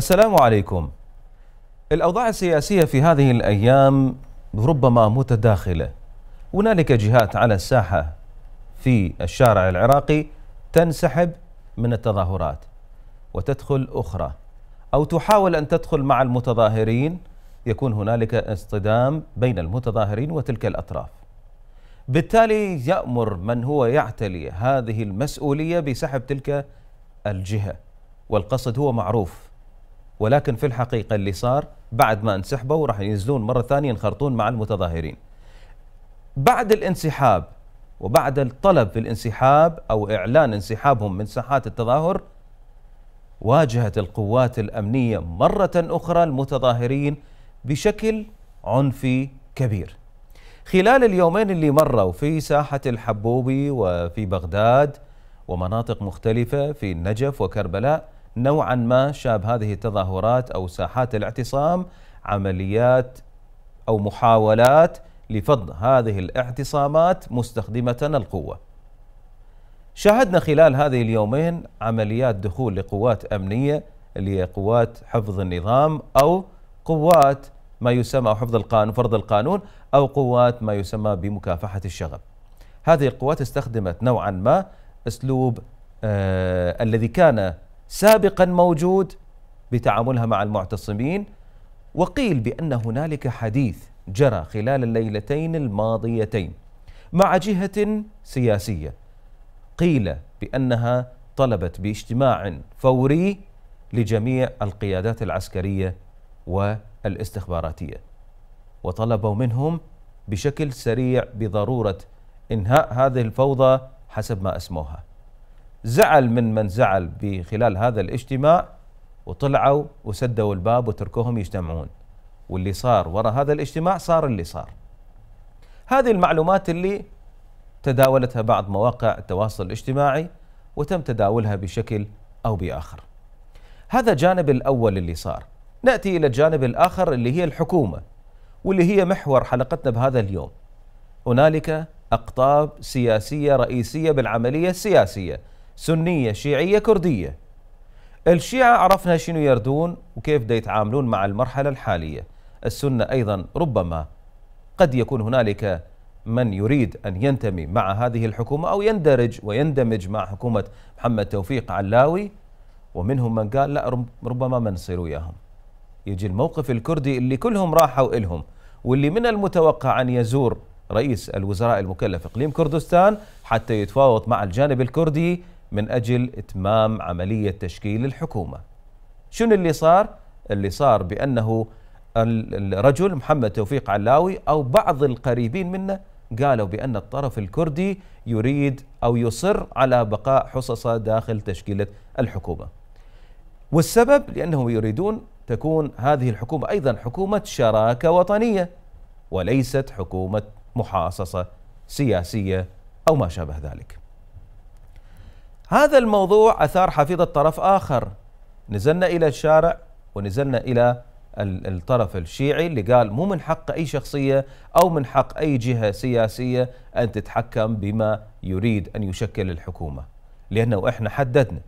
السلام عليكم الأوضاع السياسية في هذه الأيام ربما متداخلة هنالك جهات على الساحة في الشارع العراقي تنسحب من التظاهرات وتدخل أخرى أو تحاول أن تدخل مع المتظاهرين يكون هنالك اصطدام بين المتظاهرين وتلك الأطراف بالتالي يأمر من هو يعتلي هذه المسؤولية بسحب تلك الجهة والقصد هو معروف ولكن في الحقيقة اللي صار بعد ما انسحبوا راح ينزلون مرة ثانية ينخرطون مع المتظاهرين بعد الانسحاب وبعد الطلب في الانسحاب أو إعلان انسحابهم من ساحات التظاهر واجهت القوات الأمنية مرة أخرى المتظاهرين بشكل عنفي كبير خلال اليومين اللي مروا في ساحة الحبوبي وفي بغداد ومناطق مختلفة في النجف وكربلاء نوعا ما شاب هذه التظاهرات أو ساحات الاعتصام عمليات أو محاولات لفض هذه الاعتصامات مستخدمة القوة شاهدنا خلال هذه اليومين عمليات دخول لقوات أمنية لقوات حفظ النظام أو قوات ما يسمى حفظ القانون فرض القانون أو قوات ما يسمى بمكافحة الشغب هذه القوات استخدمت نوعا ما أسلوب آه الذي كان سابقا موجود بتعاملها مع المعتصمين وقيل بان هنالك حديث جرى خلال الليلتين الماضيتين مع جهه سياسيه قيل بانها طلبت باجتماع فوري لجميع القيادات العسكريه والاستخباراتيه وطلبوا منهم بشكل سريع بضروره انهاء هذه الفوضى حسب ما اسموها زعل من من زعل بخلال هذا الاجتماع وطلعوا وسدوا الباب وتركوهم يجتمعون واللي صار وراء هذا الاجتماع صار اللي صار هذه المعلومات اللي تداولتها بعض مواقع التواصل الاجتماعي وتم تداولها بشكل أو بآخر هذا جانب الأول اللي صار نأتي إلى الجانب الآخر اللي هي الحكومة واللي هي محور حلقتنا بهذا اليوم هنالك أقطاب سياسية رئيسية بالعملية السياسية سنية شيعية كردية الشيعة عرفنا شنو يردون وكيف دا يتعاملون مع المرحلة الحالية السنة أيضا ربما قد يكون هنالك من يريد أن ينتمي مع هذه الحكومة أو يندرج ويندمج مع حكومة محمد توفيق علاوي ومنهم من قال لا ربما ما نصير وياهم يجي الموقف الكردي اللي كلهم راحوا إلهم واللي من المتوقع أن يزور رئيس الوزراء المكلف إقليم كردستان حتى يتفاوض مع الجانب الكردي من أجل إتمام عملية تشكيل الحكومة شنو اللي صار؟ اللي صار بأنه الرجل محمد توفيق علاوي أو بعض القريبين منه قالوا بأن الطرف الكردي يريد أو يصر على بقاء حصصه داخل تشكيلة الحكومة والسبب لأنهم يريدون تكون هذه الحكومة أيضا حكومة شراكة وطنية وليست حكومة محاصصة سياسية أو ما شابه ذلك هذا الموضوع أثار حفيظة طرف آخر نزلنا إلى الشارع ونزلنا إلى الطرف الشيعي اللي قال مو من حق أي شخصية أو من حق أي جهة سياسية أن تتحكم بما يريد أن يشكل الحكومة لأنه إحنا حددنا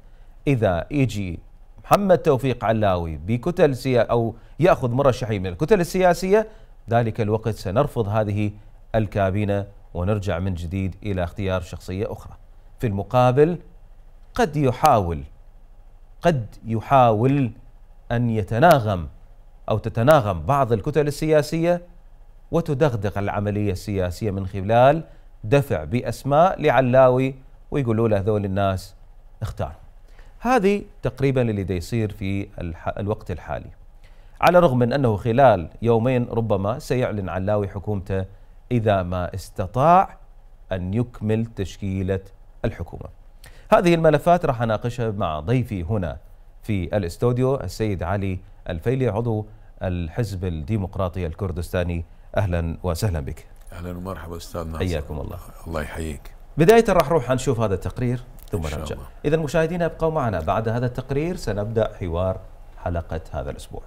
إذا يجي محمد توفيق علاوي بكتل سيا أو يأخذ مرشحين من الكتل السياسية ذلك الوقت سنرفض هذه الكابينة ونرجع من جديد إلى اختيار شخصية أخرى في المقابل قد يحاول قد يحاول ان يتناغم او تتناغم بعض الكتل السياسيه وتدغدغ العمليه السياسيه من خلال دفع باسماء لعلاوي ويقولوا له هذول الناس اختار هذه تقريبا اللي دي يصير في الوقت الحالي على الرغم من انه خلال يومين ربما سيعلن علاوي حكومته اذا ما استطاع ان يكمل تشكيله الحكومه هذه الملفات راح اناقشها مع ضيفي هنا في الاستوديو السيد علي الفيلي عضو الحزب الديمقراطي الكردستاني اهلا وسهلا بك. اهلا ومرحبا استاذ ناصر. حياكم الله. الله يحييك. بدايه راح نروح نشوف هذا التقرير ثم نرجع. اذا مشاهدينا ابقوا معنا بعد هذا التقرير سنبدا حوار حلقه هذا الاسبوع.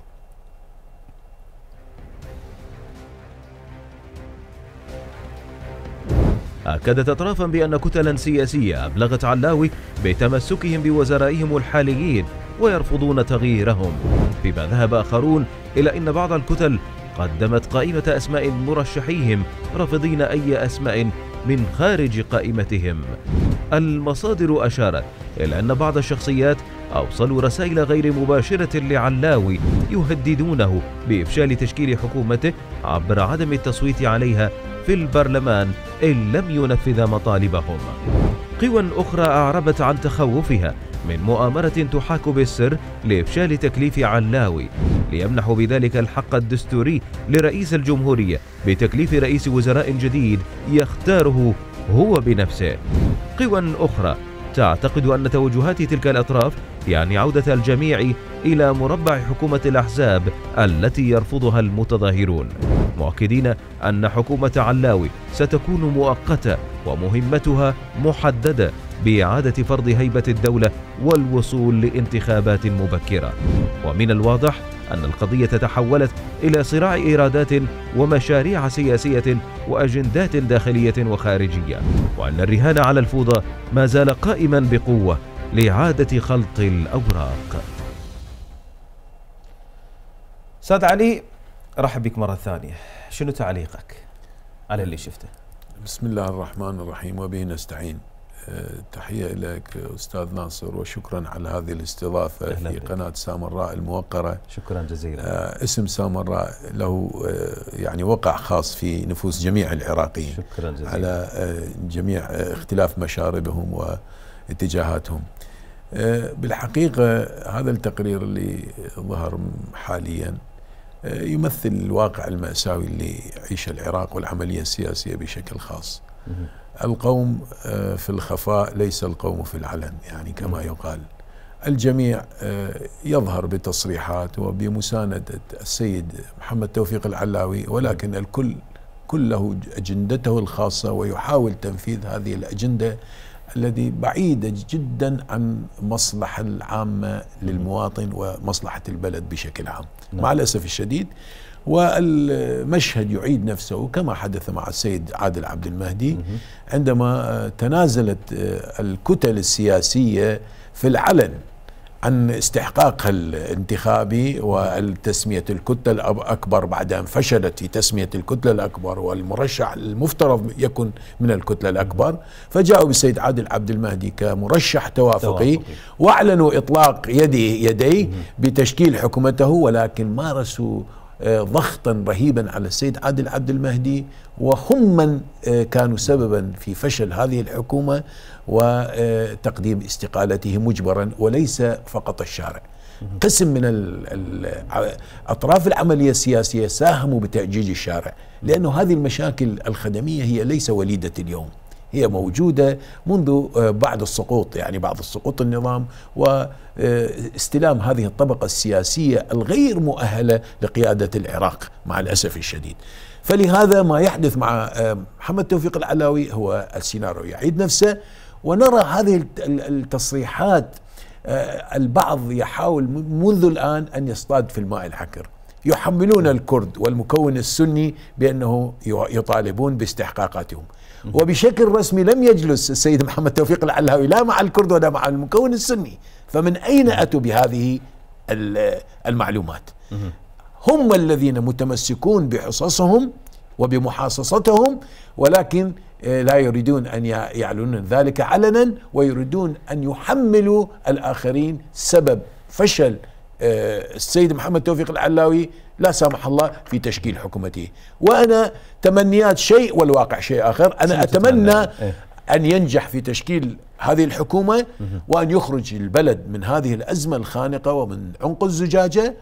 أكدت أطرافا بأن كتلا سياسية أبلغت علاوي بتمسكهم بوزرائهم الحاليين ويرفضون تغييرهم فيما ذهب آخرون إلى أن بعض الكتل قدمت قائمة أسماء مرشحيهم رافضين أي أسماء من خارج قائمتهم المصادر أشارت إلى أن بعض الشخصيات أوصلوا رسائل غير مباشرة لعلاوي يهددونه بإفشال تشكيل حكومته عبر عدم التصويت عليها في البرلمان إن لم ينفذ مطالبهم قوى أخرى أعربت عن تخوفها من مؤامرة تحاك بالسر لإفشال تكليف علاوي ليمنحوا بذلك الحق الدستوري لرئيس الجمهورية بتكليف رئيس وزراء جديد يختاره هو بنفسه قوى أخرى تعتقد أن توجهات تلك الأطراف يعني عودة الجميع إلى مربع حكومة الأحزاب التي يرفضها المتظاهرون مؤكدين أن حكومة علاوي ستكون مؤقتة ومهمتها محددة بإعادة فرض هيبة الدولة والوصول لانتخابات مبكرة ومن الواضح أن القضية تحولت إلى صراع إيرادات ومشاريع سياسية وأجندات داخلية وخارجية وأن الرهان على الفوضى ما زال قائما بقوة لإعادة خلط الأوراق أستاذ علي رحب بك مرة ثانية شنو تعليقك على اللي شفته بسم الله الرحمن الرحيم وبه نستعين أه، تحية لك أستاذ ناصر وشكرا على هذه الاستضافة في بك. قناة سامراء الموقرة شكرا جزيلا أه، اسم سامراء له أه، يعني وقع خاص في نفوس جميع العراقيين شكرا جزيلا على جميع اختلاف مشاربهم واتجاهاتهم آه، بالحقيقة هذا التقرير اللي ظهر حاليا آه، يمثل الواقع المأساوي اللي يعيشه العراق والعملية السياسية بشكل خاص القوم آه، في الخفاء ليس القوم في العلن يعني كما يقال الجميع يظهر بتصريحات وبمساندة السيد محمد توفيق العلاوي ولكن الكل كله أجندته الخاصة ويحاول تنفيذ هذه الأجندة الذي بعيدة جدا عن مصلحة العامة للمواطن ومصلحة البلد بشكل عام نعم. مع الأسف الشديد والمشهد يعيد نفسه كما حدث مع السيد عادل عبد المهدي عندما تنازلت آه، الكتل السياسية في العلن عن استحقاقها الانتخابي وتسمية الكتلة الأكبر بعد أن فشلت في تسمية الكتلة الأكبر والمرشح المفترض يكون من الكتلة الأكبر فجاءوا بالسيد عادل عبد المهدي كمرشح توافقي, توافقي. وأعلنوا إطلاق يديه يديه بتشكيل حكومته ولكن مارسوا آه، ضغطا رهيبا على السيد عادل عبد المهدي وهم من آه، كانوا سببا في فشل هذه الحكومة وتقديم استقالته مجبرا وليس فقط الشارع قسم من أطراف العملية السياسية ساهموا بتأجيج الشارع لأن هذه المشاكل الخدمية هي ليس وليدة اليوم هي موجودة منذ آه، بعد السقوط يعني بعد السقوط النظام واستلام آه، هذه الطبقة السياسية الغير مؤهلة لقيادة العراق مع الأسف الشديد فلهذا ما يحدث مع آه، محمد توفيق العلاوي هو السيناريو يعيد نفسه ونرى هذه التصريحات البعض يحاول منذ الآن أن يصطاد في الماء الحكر يحملون الكرد والمكون السني بأنه يطالبون باستحقاقاتهم وبشكل رسمي لم يجلس السيد محمد توفيق العلاوي لا مع الكرد ولا مع المكون السني فمن أين أتوا بهذه المعلومات هم الذين متمسكون بحصصهم وبمحاصصتهم ولكن آه، لا يريدون أن يعلنون ذلك علنا ويريدون أن يحملوا الآخرين سبب فشل آه، السيد محمد توفيق العلاوي لا سمح الله في تشكيل حكومته وأنا تمنيات شيء والواقع شيء آخر أنا أتمنى إيه؟ أن ينجح في تشكيل هذه الحكومة وأن يخرج البلد من هذه الأزمة الخانقة ومن عنق الزجاجة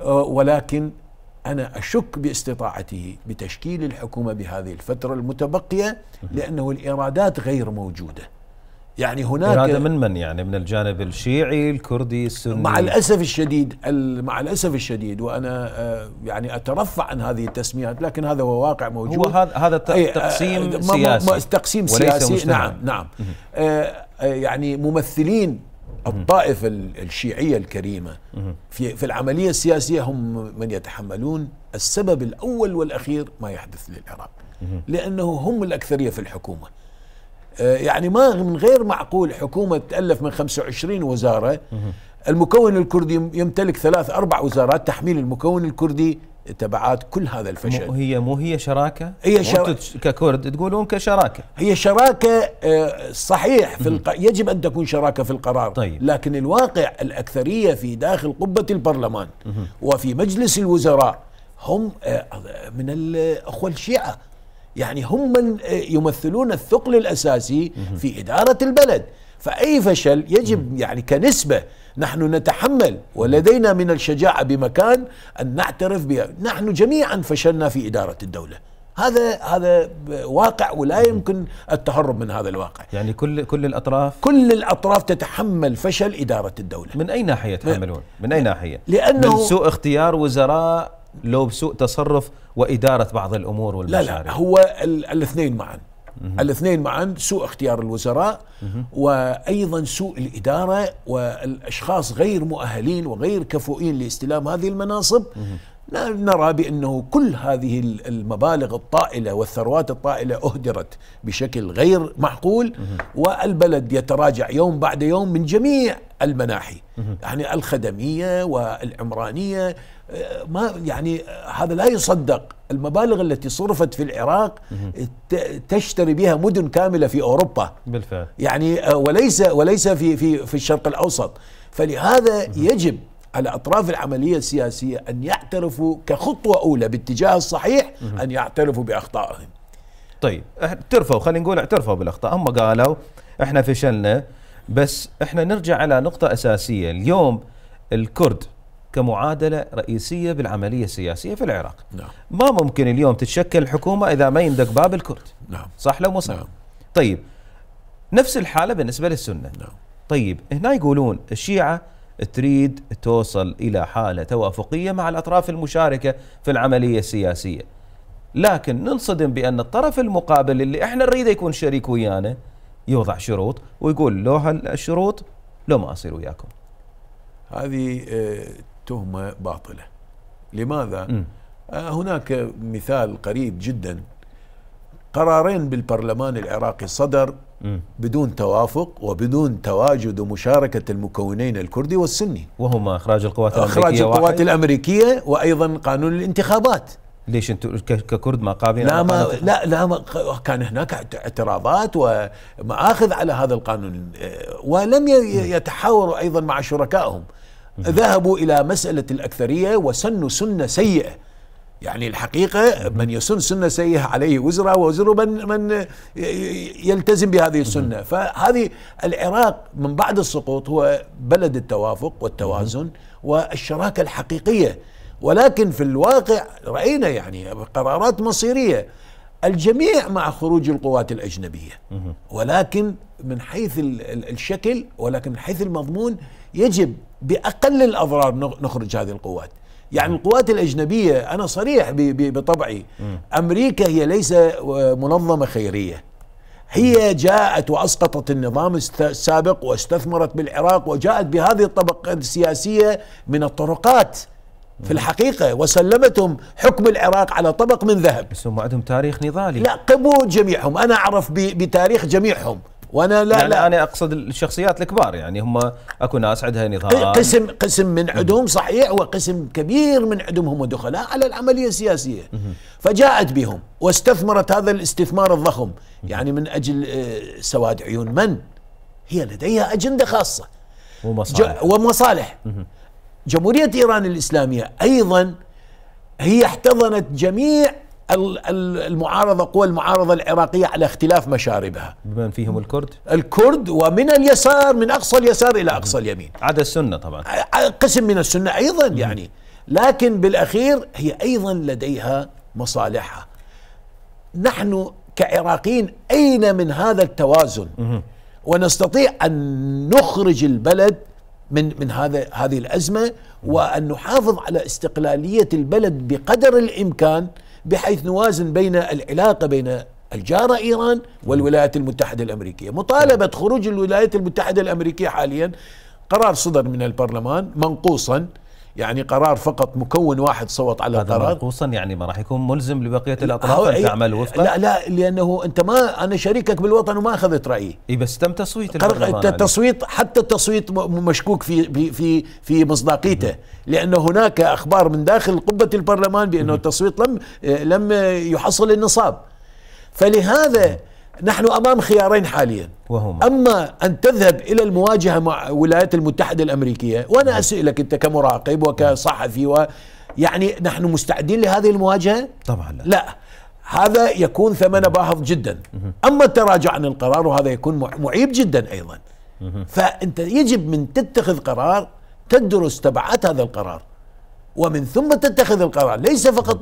آه، ولكن أنا أشك باستطاعته بتشكيل الحكومة بهذه الفترة المتبقية لأنه الإيرادات غير موجودة يعني هناك إرادة من من يعني من الجانب الشيعي الكردي السني مع الأسف الشديد مع الأسف الشديد وأنا آه، يعني أترفع عن هذه التسميات لكن هذا هو واقع موجود هو هذا هذا آه، تقسيم سياسي تقسيم سياسي مجتمع. نعم نعم آه، يعني ممثلين الطائفة الشيعية الكريمة في في العملية السياسية هم من يتحملون السبب الأول والأخير ما يحدث للعراق لأنه هم الأكثرية في الحكومة آه، يعني ما من غير معقول حكومه تتألف من 25 وزاره المكون الكردي يمتلك ثلاث اربع وزارات تحميل المكون الكردي تبعات كل هذا الفشل مو هي مو هي شراكه هي شراكه ككرد تقولون كشراكه هي شراكه آه، صحيح في الق... يجب ان تكون شراكه في القرار طيب. لكن الواقع الاكثريه في داخل قبه البرلمان وفي مجلس الوزراء هم آه، من الاخوه الشيعه يعني هم من آه، يمثلون الثقل الأساسي في إدارة البلد فأي فشل يجب يعني كنسبة نحن نتحمل ولدينا من الشجاعة بمكان أن نعترف بها نحن جميعا فشلنا في إدارة الدولة هذا هذا واقع ولا يمكن التهرب من هذا الواقع يعني كل كل الاطراف كل الاطراف تتحمل فشل اداره الدوله من اي ناحيه تحملون من اي ناحيه لانه من سوء اختيار وزراء لو بسوء تصرف وإدارة بعض الأمور والمشاريع لا لا هو الاثنين معا الاثنين معا سوء اختيار الوزراء وأيضا سوء الإدارة والأشخاص غير مؤهلين وغير كفؤين لاستلام هذه المناصب نرى بأنه كل هذه المبالغ الطائلة والثروات الطائلة أهدرت بشكل غير معقول والبلد يتراجع يوم بعد يوم من جميع المناحي يعني الخدمية والعمرانية ما يعني هذا لا يصدق المبالغ التي صرفت في العراق تشتري بها مدن كامله في اوروبا بالفعل يعني آه، وليس وليس في في في الشرق الاوسط فلهذا يجب على اطراف العمليه السياسيه ان يعترفوا كخطوه اولى باتجاه الصحيح ان يعترفوا باخطائهم طيب اعترفوا خلينا نقول اعترفوا بالاخطاء هم قالوا احنا فشلنا بس احنا نرجع على نقطه اساسيه اليوم الكرد كمعادلة رئيسية بالعملية السياسية في العراق نعم. ما ممكن اليوم تتشكل الحكومة إذا ما يندق باب الكرد نعم. صح لو مصر نعم. طيب نفس الحالة بالنسبة للسنة نعم. طيب هنا يقولون الشيعة تريد توصل إلى حالة توافقية مع الأطراف المشاركة في العملية السياسية لكن ننصدم بأن الطرف المقابل اللي احنا نريده يكون شريك ويانا يوضع شروط ويقول لو هالشروط لو ما أصير وياكم هذه آه، تهمة باطلة لماذا؟ م. آه، هناك مثال قريب جدا قرارين بالبرلمان العراقي صدر بدون توافق وبدون تواجد ومشاركة المكونين الكردي والسني وهما إخراج القوات الأمريكية إخراج القوات الأمريكية وأيضا قانون الانتخابات ليش انتم ككرد ما قابلين لا ما لا لا ما كان هناك اعتراضات ومآخذ على هذا القانون آه، ولم يتحاوروا ايضا مع شركائهم ذهبوا إلى مسألة الأكثرية وسنوا سنة سيئة يعني الحقيقة من يسن سنة سيئة عليه وزرة ووزر من, من يلتزم بهذه السنة فهذه العراق من بعد السقوط هو بلد التوافق والتوازن والشراكة الحقيقية ولكن في الواقع رأينا يعني قرارات مصيرية الجميع مع خروج القوات الأجنبية ولكن من حيث الشكل ولكن من حيث المضمون يجب باقل الاضرار نخرج هذه القوات يعني القوات الأجنبية أنا صريح بطبعي أمريكا هي ليس آه، منظمة خيرية هي جاءت وأسقطت النظام السابق واستثمرت بالعراق وجاءت بهذه الطبقة السياسية من الطرقات في الحقيقة وسلمتهم حكم العراق على طبق من ذهب بس هم عندهم تاريخ نضالي لا قبول جميعهم أنا أعرف بتاريخ جميعهم وانا لا, يعني لا انا اقصد الشخصيات الكبار يعني هم اكو ناس عندها نظام إيه، قسم قسم من عندهم صحيح وقسم كبير من عندهم هم دخلاء على العمليه السياسيه فجاءت بهم واستثمرت هذا الاستثمار الضخم يعني من اجل آه، سواد عيون من؟ هي لديها اجنده خاصه ومصالح ومصالح جمهوريه ايران الاسلاميه ايضا هي احتضنت جميع المعارضة قوى المعارضة العراقية على اختلاف مشاربها بمن فيهم الكرد الكرد ومن اليسار من أقصى اليسار إلى أقصى اليمين عدا السنة طبعا قسم من السنة أيضا يعني لكن بالأخير هي أيضا لديها مصالحها نحن كعراقيين أين من هذا التوازن ونستطيع أن نخرج البلد من من هذا هذه الازمه وان نحافظ على استقلاليه البلد بقدر الامكان بحيث نوازن بين العلاقه بين الجارة إيران والولايات المتحدة الأمريكية مطالبة خروج الولايات المتحدة الأمريكية حاليا قرار صدر من البرلمان منقوصا يعني قرار فقط مكون واحد صوت على هذا قرار منقوصا يعني ما راح يكون ملزم لبقيه الاطراف ان إيه، تعمل وفقا لا لا لانه انت ما انا شريكك بالوطن وما اخذت رايي اي بس تم تصويت البرلمان التصويت يعني. حتى التصويت مشكوك في في في, في مصداقيته لان هناك اخبار من داخل قبه البرلمان بانه التصويت لم لم يحصل النصاب فلهذا نحن امام خيارين حاليا وهما اما ان تذهب الى المواجهه مع الولايات المتحده الامريكيه وانا نعم. اسالك انت كمراقب وكصحفي و يعني نحن مستعدين لهذه المواجهه؟ طبعا لا, لا. هذا يكون ثمنه باهظ جدا اما التراجع عن القرار وهذا يكون معيب جدا ايضا فانت يجب من تتخذ قرار تدرس تبعات هذا القرار ومن ثم تتخذ القرار ليس فقط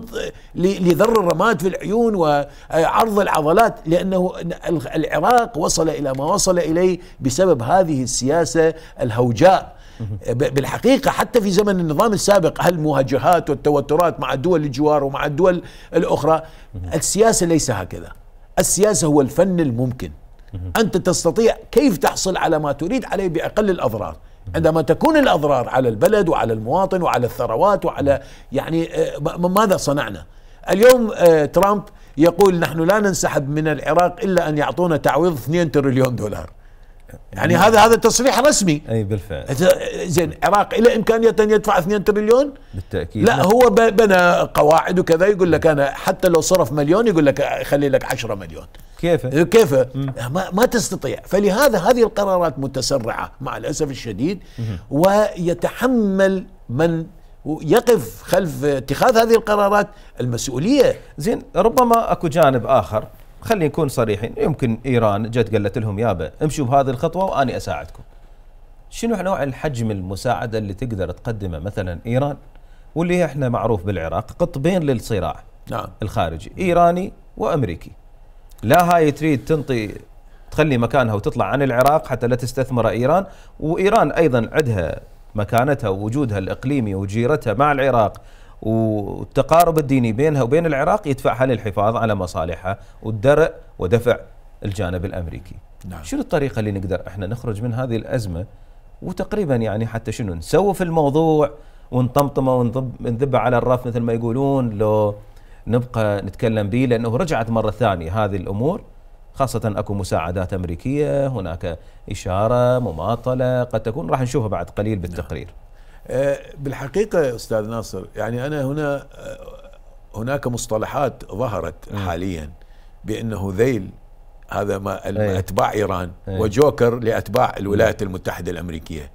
لذر الرماد في العيون وعرض العضلات لأنه العراق وصل إلى ما وصل إليه بسبب هذه السياسة الهوجاء بالحقيقة حتى في زمن النظام السابق هالمهاجهات والتوترات مع الدول الجوار ومع الدول الأخرى السياسة ليس هكذا السياسة هو الفن الممكن أنت تستطيع كيف تحصل على ما تريد عليه بأقل الأضرار عندما تكون الأضرار على البلد وعلى المواطن وعلى الثروات وعلى يعني آه، ماذا صنعنا اليوم آه، ترامب يقول نحن لا ننسحب من العراق إلا أن يعطونا تعويض 2 تريليون دولار يعني مم. هذا هذا تصريح رسمي اي بالفعل زين العراق الى امكانيه ان يدفع 2 تريليون بالتاكيد لا, لا. هو بنى قواعد وكذا يقول لك انا حتى لو صرف مليون يقول لك خلي لك 10 مليون كيف إيه، كيف ما, ما تستطيع فلهذا هذه القرارات متسرعه مع الاسف الشديد ويتحمل من يقف خلف اتخاذ هذه القرارات المسؤوليه زين ربما اكو جانب اخر خلينا نكون صريحين يمكن ايران جت قالت لهم يابا امشوا بهذه الخطوه واني اساعدكم شنو نوع الحجم المساعده اللي تقدر تقدمه مثلا ايران واللي احنا معروف بالعراق قطبين للصراع نعم الخارجي ايراني وامريكي لا هاي تريد تنطي تخلي مكانها وتطلع عن العراق حتى لا تستثمر ايران وايران ايضا عندها مكانتها ووجودها الاقليمي وجيرتها مع العراق والتقارب الديني بينها وبين العراق يدفعها للحفاظ على مصالحها والدرء ودفع الجانب الامريكي. نعم. شنو الطريقه اللي نقدر احنا نخرج من هذه الازمه وتقريبا يعني حتى شنو نسوف الموضوع ونطمطمه ونذبه على الرف مثل ما يقولون لو نبقى نتكلم به لأنه رجعت مرة ثانية هذه الأمور خاصة أكو مساعدات أمريكية هناك إشارة مماطلة قد تكون راح نشوفها بعد قليل بالتقرير نعم. آه، بالحقيقة أستاذ ناصر يعني أنا هنا آه، هناك مصطلحات ظهرت م. نعم. حاليا بأنه ذيل هذا ما إيه. أتباع إيران إيه. وجوكر لأتباع الولايات نعم. المتحدة الأمريكية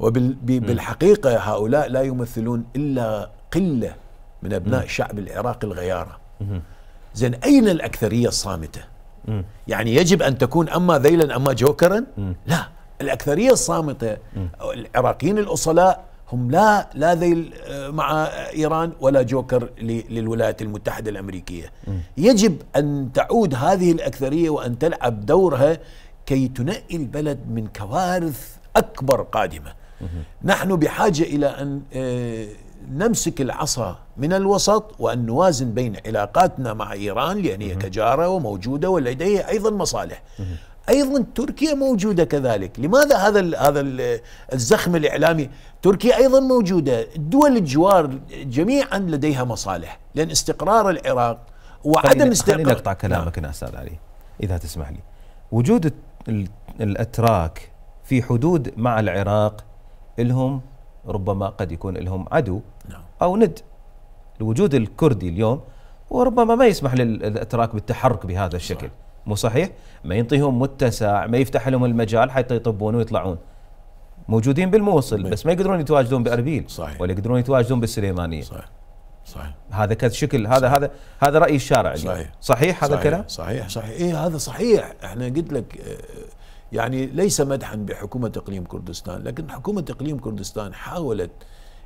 وبالحقيقة هؤلاء لا يمثلون إلا قلة من أبناء شعب العراق الغيارة زين أين الأكثرية الصامتة يعني يجب أن تكون أما ذيلا أما جوكرا لا الأكثرية الصامتة العراقيين الأصلاء هم لا لا ذيل آه، مع ايران ولا جوكر للولايات المتحده الامريكيه يجب ان تعود هذه الاكثريه وان تلعب دورها كي تنقي البلد من كوارث اكبر قادمه نحن بحاجه الى ان آه، نمسك العصا من الوسط وأن نوازن بين علاقاتنا مع إيران لأن هي كجارة وموجودة ولديها أيضا مصالح ايضا تركيا موجوده كذلك، لماذا هذا هذا الزخم الاعلامي؟ تركيا ايضا موجوده، دول الجوار جميعا لديها مصالح، لان استقرار العراق وعدم استقرار خليني اقطع نعم. كلامك يا استاذ علي اذا تسمح لي. وجود الاتراك في حدود مع العراق لهم ربما قد يكون لهم عدو أو ند الوجود الكردي اليوم وربما ما يسمح للاتراك بالتحرك بهذا الشكل مو صحيح ما ينطيهم متسع ما يفتح لهم المجال حتى يطبون ويطلعون موجودين بالموصل بس ما يقدرون يتواجدون باربيل صحيح. ولا يقدرون يتواجدون بالسليمانيه صحيح صحيح هذا كشكل هذا صحيح. هذا هذا راي الشارع صحيح صحيح, صحيح هذا الكلام صحيح صحيح إيه هذا صحيح احنا قلت لك آه، يعني ليس مدحا بحكومه اقليم كردستان لكن حكومه اقليم كردستان حاولت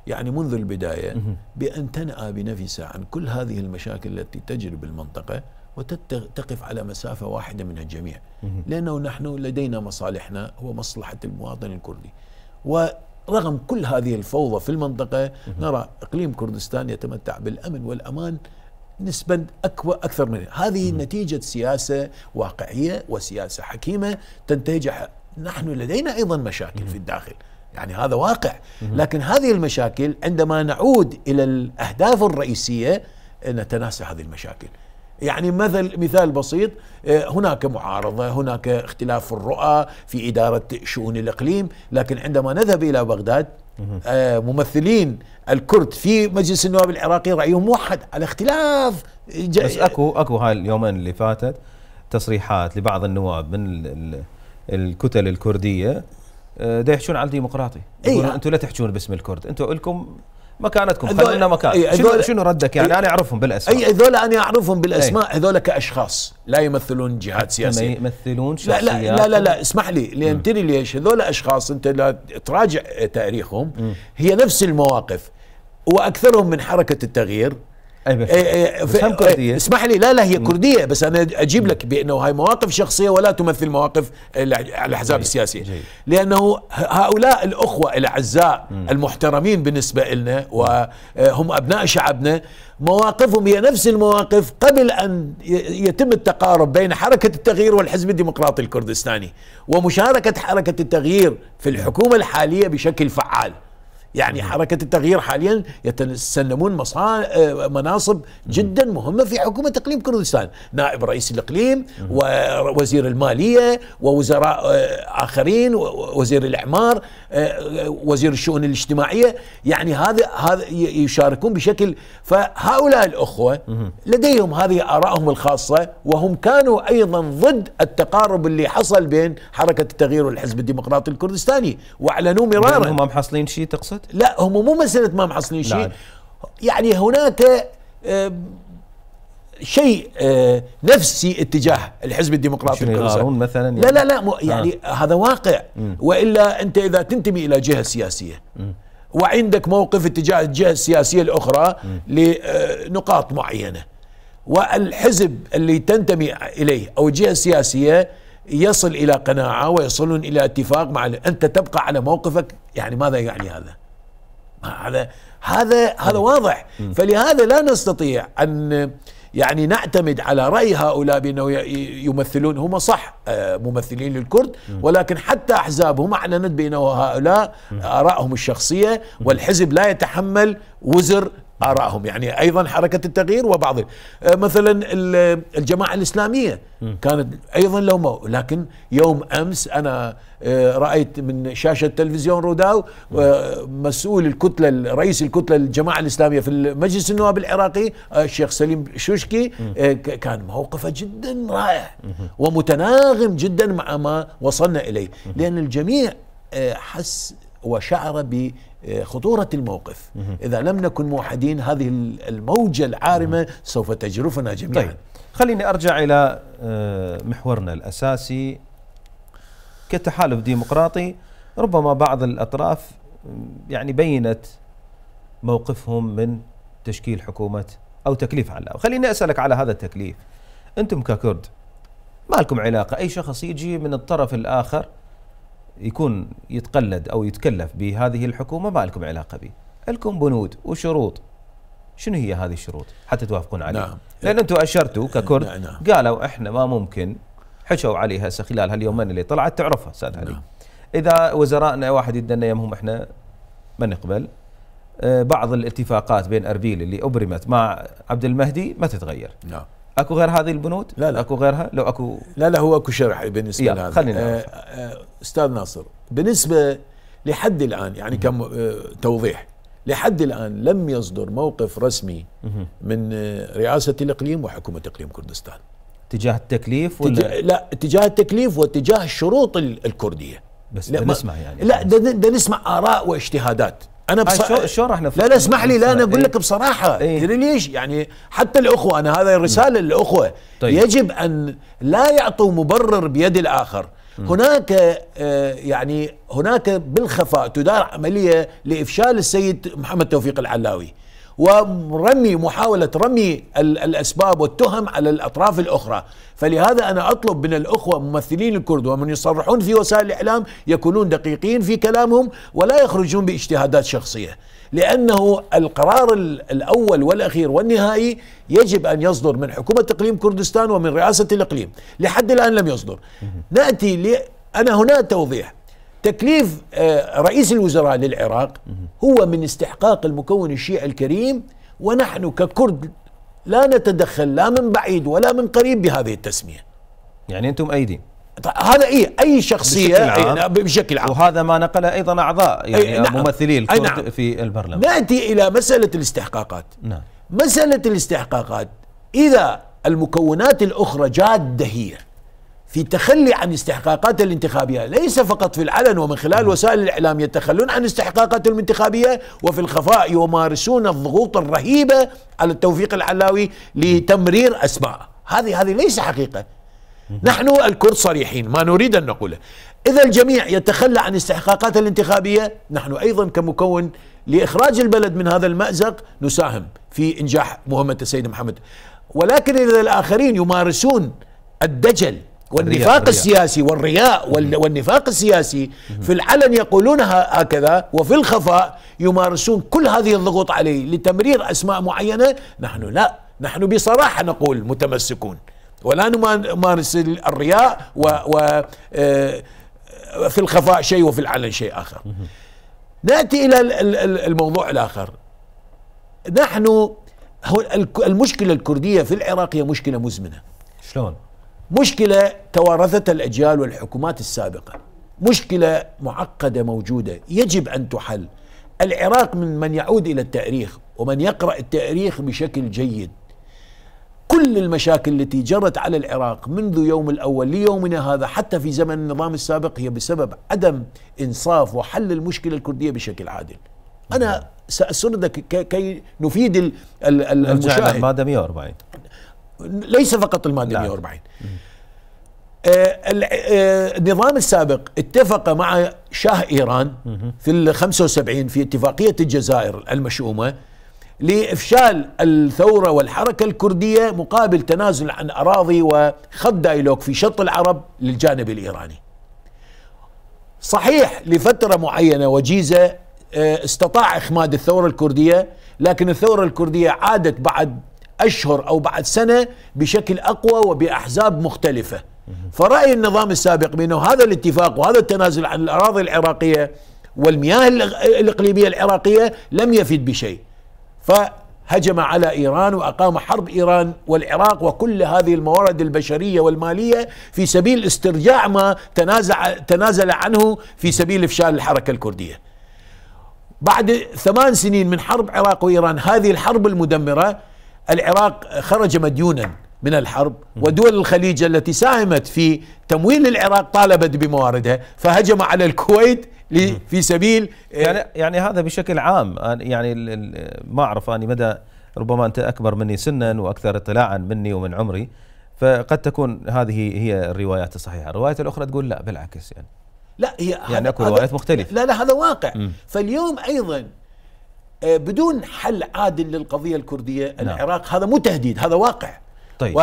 يعني منذ البداية بأن تنأى بنفسها عن كل هذه المشاكل التي تجري بالمنطقة وتقف على مسافة واحدة من الجميع لأنه نحن لدينا مصالحنا هو مصلحة المواطن الكردي ورغم كل هذه الفوضى في المنطقة نرى إقليم كردستان يتمتع بالأمن والأمان نسبا أكثر منه هذه نتيجة سياسة واقعية وسياسة حكيمة تنتهجها نحن لدينا أيضا مشاكل في الداخل يعني هذا واقع لكن هذه المشاكل عندما نعود الى الاهداف الرئيسيه آه، نتناسى هذه المشاكل يعني مثل مثال بسيط آه، هناك معارضة هناك اختلاف في الرؤى في إدارة شؤون الإقليم لكن عندما نذهب إلى بغداد آه، ممثلين الكرد في مجلس النواب العراقي رأيهم موحد على اختلاف بس اكو اكو هاي اليومين اللي فاتت تصريحات لبعض النواب من الكتل الكردية آه، دا يحشون على الديمقراطي إيه. يقولون إيه؟ انتم لا تحشون باسم الكرد انتم لكم مكانتكم خلونا مكان إيه، شنو, شنو ردك يعني إيه. انا اعرفهم بالاسماء اي هذول انا اعرفهم بالاسماء هذول كاشخاص لا يمثلون جهات سياسيه ما يمثلون شخصيات لا لا لا, لا, لا اسمح لي لان تري ليش هذول اشخاص انت لا تراجع تاريخهم هي نفس المواقف واكثرهم من حركه التغيير اي إيه، إيه، إيه، كرديه اسمح لي لا لا هي كرديه بس انا اجيب لك بانه هاي مواقف شخصيه ولا تمثل مواقف الاحزاب السياسيه لانه هؤلاء الاخوه الاعزاء المحترمين بالنسبه لنا وهم آه، ابناء شعبنا مواقفهم هي نفس المواقف قبل ان يتم التقارب بين حركه التغيير والحزب الديمقراطي الكردستاني ومشاركه حركه التغيير في الحكومه الحاليه بشكل فعال يعني نعم. حركة التغيير حاليا يتسلمون آه، مناصب جدا مهمة في حكومة إقليم كردستان نائب رئيس الإقليم ووزير المالية ووزراء آه، آخرين وزير الإعمار آه، وزير الشؤون الاجتماعية يعني هذا هذا يشاركون بشكل فهؤلاء الأخوة لديهم هذه آرائهم الخاصة وهم كانوا أيضا ضد التقارب اللي حصل بين حركة التغيير والحزب الديمقراطي الكردستاني وأعلنوا مرارا هم محصلين شيء تقصد؟ لا هم مو مساله ما محصلين شيء نعم. يعني هناك آه، شيء آه، نفسي اتجاه الحزب الديمقراطي يغارون مثلا يعني لا لا لا يعني آه. هذا واقع م. والا انت اذا تنتمي الى جهه سياسيه وعندك موقف اتجاه الجهه السياسيه الاخرى م. لنقاط آه، معينه والحزب اللي تنتمي اليه او الجهه السياسيه يصل الى قناعه ويصلون الى اتفاق مع انت تبقى على موقفك يعني ماذا يعني هذا؟ هذا هذا هذا واضح فلهذا لا نستطيع ان يعني نعتمد على راي هؤلاء بانه يمثلون هم صح آه، ممثلين للكرد ولكن حتى احزابهم اعلنت بانه هؤلاء ارائهم الشخصيه والحزب لا يتحمل وزر آرائهم يعني أيضا حركة التغيير وبعض آه، مثلا آه، الجماعة الإسلامية كانت أيضا ما لكن يوم أمس أنا آه، رأيت من شاشة تلفزيون روداو مسؤول الكتلة رئيس الكتلة الجماعة الإسلامية في المجلس النواب العراقي الشيخ سليم شوشكي كان موقفه جدا رائع ومتناغم جدا مع ما وصلنا إليه لأن الجميع حس وشعر ب خطورة الموقف إذا لم نكن موحدين هذه الموجة العارمة سوف تجرفنا جميعا طيب خليني أرجع إلى آه، محورنا الأساسي كتحالف ديمقراطي ربما بعض الأطراف يعني بينت موقفهم من تشكيل حكومة أو تكليف على خليني أسألك على هذا التكليف أنتم ككرد ما لكم علاقة أي شخص يجي من الطرف الآخر يكون يتقلد او يتكلف بهذه الحكومه ما لكم علاقه به، لكم بنود وشروط. شنو هي هذه الشروط حتى توافقون عليها؟ نعم. لان انتم اشرتوا ككرد نعم. نعم. قالوا احنا ما ممكن حشوا عليها خلال هاليومين اللي طلعت تعرفها استاذ علي. نعم. اذا وزرائنا واحد يدنا يمهم احنا ما نقبل. آه، بعض الاتفاقات بين اربيل اللي ابرمت مع عبد المهدي ما تتغير. نعم. اكو غير هذه البنود؟ لا لا اكو غيرها؟ لو اكو لا لا هو اكو شرح بالنسبه لهذا خلينا آه،, آه استاذ ناصر بالنسبه لحد الان يعني كم آه، توضيح لحد الان لم يصدر موقف رسمي من آه، رئاسه الاقليم وحكومه اقليم كردستان تجاه التكليف ولا تجاه لا تجاه التكليف واتجاه الشروط الكرديه بس نسمع يعني لا ده نسمع اراء واجتهادات انا آه، بص... شو شو راح لا لا اسمح لي لا انا اقول إيه. لك بصراحه تدري إيه؟ ليش يعني حتى الاخوه انا هذا الرساله للاخوه طيب. يجب ان لا يعطوا مبرر بيد الاخر مم. هناك آه، يعني هناك بالخفاء تدار عمليه لافشال السيد محمد توفيق العلاوي ورمي محاولة رمي الأسباب والتهم على الأطراف الأخرى فلهذا أنا أطلب من الأخوة ممثلين الكرد ومن يصرحون في وسائل الإعلام يكونون دقيقين في كلامهم ولا يخرجون باجتهادات شخصية لأنه القرار الأول والأخير والنهائي يجب أن يصدر من حكومة إقليم كردستان ومن رئاسة الإقليم لحد الآن لم يصدر نأتي ل... أنا هنا توضيح تكليف آه، رئيس الوزراء للعراق هو من استحقاق المكون الشيعي الكريم ونحن ككرد لا نتدخل لا من بعيد ولا من قريب بهذه التسميه يعني انتم ايدي طيب، هذا ايه اي شخصيه بشكل عام, إيه، نعم، بشكل عام وهذا ما نقله ايضا اعضاء يعني أي نعم ممثلي إيه، الكرد نعم في البرلمان ناتي الى مساله الاستحقاقات نعم مساله الاستحقاقات اذا المكونات الاخرى جاده هي في تخلي عن استحقاقات الانتخابية ليس فقط في العلن ومن خلال وسائل الإعلام يتخلون عن استحقاقات الانتخابية وفي الخفاء يمارسون الضغوط الرهيبة على التوفيق العلاوي لتمرير أسماء هذه هذه ليس حقيقة نحن الكرد صريحين ما نريد أن نقوله إذا الجميع يتخلى عن استحقاقات الانتخابية نحن أيضا كمكون لإخراج البلد من هذا المأزق نساهم في إنجاح مهمة السيد محمد ولكن إذا الآخرين يمارسون الدجل والنفاق الرياء السياسي والرياء والنفاق السياسي في العلن يقولون هكذا وفي الخفاء يمارسون كل هذه الضغوط عليه لتمرير أسماء معينة نحن لا نحن بصراحة نقول متمسكون ولا نمارس الرياء وفي آه، الخفاء شيء وفي العلن شيء آخر نأتي إلى الموضوع الآخر نحن المشكلة الكردية في العراق هي مشكلة مزمنة شلون؟ مشكله توارثتها الاجيال والحكومات السابقه مشكله معقده موجوده يجب ان تحل العراق من من يعود الى التاريخ ومن يقرا التاريخ بشكل جيد كل المشاكل التي جرت على العراق منذ يوم الاول ليومنا هذا حتى في زمن النظام السابق هي بسبب عدم انصاف وحل المشكله الكرديه بشكل عادل. انا نعم. ساسردك كي نفيد المشاهد بعد 140 ليس فقط المادة 140 آه، آه، النظام السابق اتفق مع شاه إيران في ال 75 في اتفاقية الجزائر المشؤومة لإفشال الثورة والحركة الكردية مقابل تنازل عن أراضي وخط دايلوك في شط العرب للجانب الإيراني صحيح لفترة معينة وجيزة آه، استطاع إخماد الثورة الكردية لكن الثورة الكردية عادت بعد أشهر أو بعد سنة بشكل أقوى وبأحزاب مختلفة فرأي النظام السابق بأنه هذا الاتفاق وهذا التنازل عن الأراضي العراقية والمياه الإقليمية العراقية لم يفد بشيء فهجم على إيران وأقام حرب إيران والعراق وكل هذه الموارد البشرية والمالية في سبيل استرجاع ما تنازع تنازل عنه في سبيل إفشال الحركة الكردية بعد ثمان سنين من حرب عراق وإيران هذه الحرب المدمرة العراق خرج مديونا من الحرب ودول الخليج التي ساهمت في تمويل العراق طالبت بمواردها فهجم على الكويت في سبيل آه، يعني, يعني هذا بشكل عام يعني ما أعرف أني مدى ربما أنت أكبر مني سنا وأكثر اطلاعا مني ومن عمري فقد تكون هذه هي الروايات الصحيحة الروايات الأخرى تقول لا بالعكس يعني لا هي يعني أكو روايات مختلفة لا لا هذا واقع م. فاليوم أيضا آه، بدون حل عادل للقضيه الكرديه نعم. العراق هذا مو تهديد هذا واقع طيب.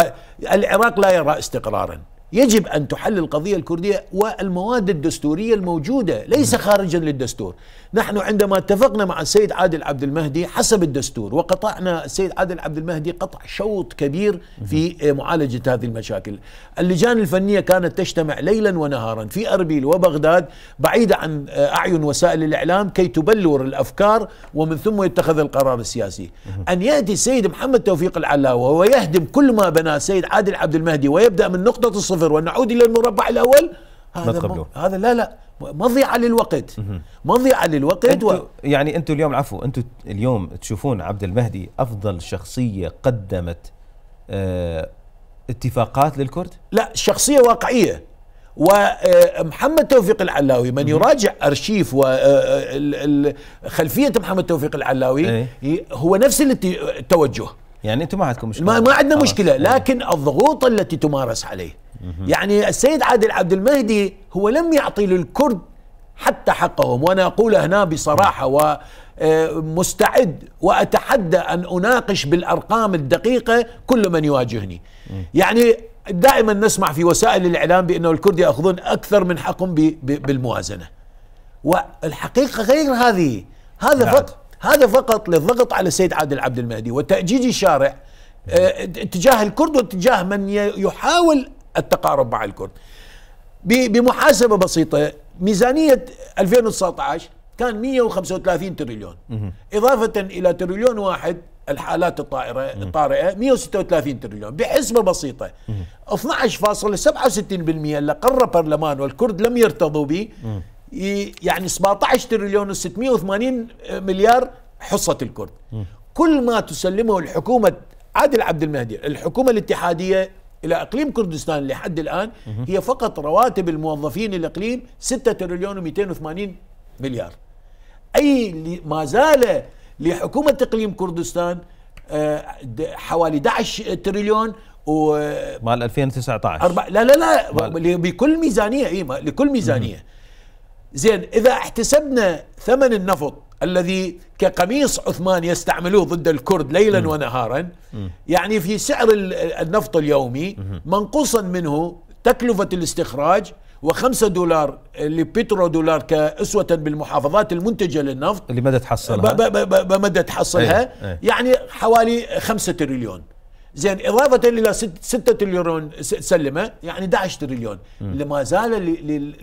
والعراق لا يرى استقرارا يجب أن تحل القضية الكردية والمواد الدستورية الموجودة ليس نعم. خارجا للدستور نحن عندما اتفقنا مع السيد عادل عبد المهدي حسب الدستور وقطعنا السيد عادل عبد المهدي قطع شوط كبير في معالجة هذه المشاكل اللجان الفنية كانت تجتمع ليلا ونهارا في أربيل وبغداد بعيدة عن أعين وسائل الإعلام كي تبلور الأفكار ومن ثم يتخذ القرار السياسي أن يأتي السيد محمد توفيق العلاوة ويهدم كل ما بناه السيد عادل عبد المهدي ويبدأ من نقطة الصفر ننتظر ونعود الى المربع الاول هذا ما هذا لا لا مضيعه للوقت مضيعه للوقت انتو و... يعني انتم اليوم عفوا انتم اليوم تشوفون عبد المهدي افضل شخصيه قدمت اه اتفاقات للكرد؟ لا شخصيه واقعيه ومحمد آه، توفيق العلاوي من يراجع أرشيف وخلفية آه، آه، محمد توفيق العلاوي إيه. هو نفس التوجه يعني أنتم ما عندكم مشكلة ما عندنا مشكلة إيه. لكن الضغوط التي تمارس عليه يعني السيد عادل عبد المهدي هو لم يعطي للكرد حتى حقهم وانا اقول هنا بصراحه و آه، مستعد واتحدى ان اناقش بالارقام الدقيقه كل من يواجهني يعني دائما نسمع في وسائل الاعلام بانه الكرد ياخذون اكثر من حقهم بالموازنه والحقيقه غير هذه هذا نعم. فقط هذا فقط للضغط على السيد عادل عبد المهدي وتأجيج الشارع آه، اتجاه الكرد واتجاه من يحاول التقارب مع الكرد بمحاسبه بسيطه ميزانيه 2019 كان 135 تريليون اضافه الى تريليون واحد الحالات الطائره الطارئه 136 تريليون بحسبه بسيطه 12.67% اللي قرر برلمان والكرد لم يرتضوا به يعني 17 تريليون و680 مليار حصه الكرد كل ما تسلمه الحكومه عادل عبد المهدي الحكومه الاتحاديه الى اقليم كردستان لحد الان هي فقط رواتب الموظفين الاقليم 6 تريليون و280 مليار اي ما زال لحكومه اقليم كردستان آه، حوالي 11 تريليون و مال 2019 أربع لا لا لا مال... بكل ميزانيه اي لكل ميزانيه زين اذا احتسبنا ثمن النفط الذي كقميص عثمان يستعملوه ضد الكرد ليلا م. ونهارا م. يعني في سعر النفط اليومي منقوصا منه تكلفة الاستخراج وخمسة دولار لبترو دولار كأسوة بالمحافظات المنتجة للنفط اللي مدى تحصلها بمدى تحصلها أيه. أيه. يعني حوالي خمسة تريليون زين إضافة إلى 6 تريليون سلمة يعني 11 تريليون لما زال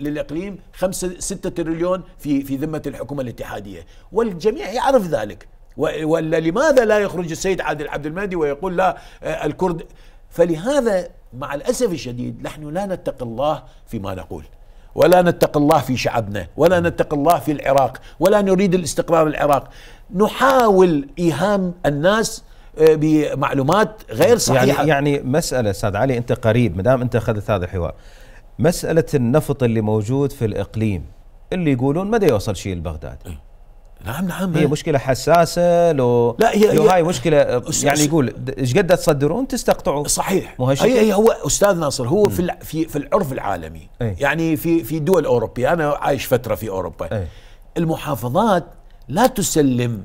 للإقليم 5 6 تريليون في في ذمة الحكومة الاتحادية والجميع يعرف ذلك ولا لماذا لا يخرج السيد عادل عبد المهدي ويقول لا آه، الكرد فلهذا مع الأسف الشديد نحن لا نتقي الله فيما نقول ولا نتقي الله في شعبنا ولا نتقي الله في العراق ولا نريد الاستقرار العراق نحاول إيهام الناس بمعلومات غير يعني- صحيحه يعني يعني مساله استاذ علي انت قريب ما دام انت اخذت هذا الحوار مساله النفط اللي موجود في الاقليم اللي يقولون مدى يوصل شيء لبغداد إيه. نعم نعم هي مشكلة حساسة لو لا هي لو هي هاي مشكلة يعني يقول ايش قد تصدرون تستقطعوا صحيح مو هي, هي هو استاذ ناصر هو في في في العرف العالمي أي. يعني في في دول اوروبية انا عايش فترة في اوروبا أي. المحافظات لا تسلم